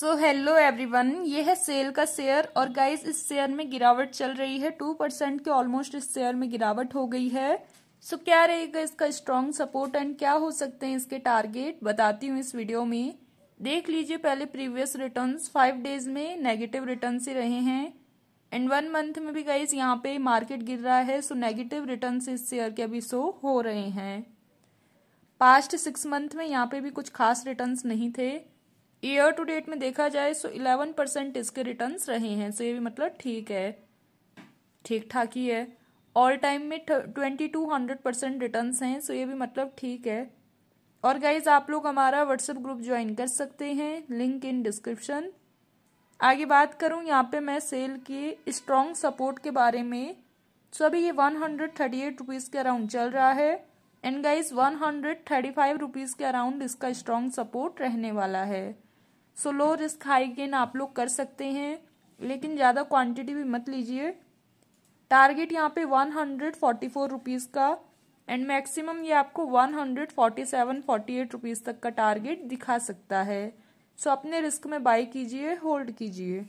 so hello everyone ये है cell का शेयर और गाइस इस शेयर में गिरावट चल रही है टू परसेंट के ऑलमोस्ट इस शेयर में गिरावट हो गई है सो so, क्या रहेगा इसका स्ट्रांग सपोर्ट एंड क्या हो सकते हैं इसके टारगेट बताती हूँ इस वीडियो में देख लीजिए पहले प्रीवियस रिटर्न्स फाइव डेज में नेगेटिव रिटर्न ही रहे हैं एंड वन मंथ में भी गाइज यहाँ पे मार्केट गिर रहा है सो नेगेटिव रिटर्न इस शेयर के अभी सो हो रहे हैं पास्ट सिक्स मंथ में यहाँ पे भी कुछ खास रिटर्न्स नहीं थे ईयर टू डेट में देखा जाए सो इलेवन परसेंट इसके रिटर्न रहे हैं सो ये भी मतलब ठीक है ठीक ठाक ही है ऑल टाइम में twenty two hundred percent return हैं सो ये भी मतलब ठीक है और गाइज आप लोग हमारा व्हाट्सएप ग्रुप ज्वाइन कर सकते हैं लिंक इन डिस्क्रिप्शन आगे बात करूं यहाँ पे मैं सेल के स्ट्रॉन्ग सपोर्ट के बारे में सो अभी ये one hundred thirty eight rupees के अराउंड चल रहा है and guys one hundred thirty five rupees के अराउंड इसका स्ट्रॉन्ग सपोर्ट रहने वाला है so low risk high gain आप लोग कर सकते हैं लेकिन ज़्यादा क्वांटिटी भी मत लीजिए टारगेट यहाँ पे one hundred forty four rupees का एंड मैक्सिमम ये आपको one hundred forty seven forty eight rupees तक का टारगेट दिखा सकता है सो so, अपने रिस्क में बाई कीजिए होल्ड कीजिए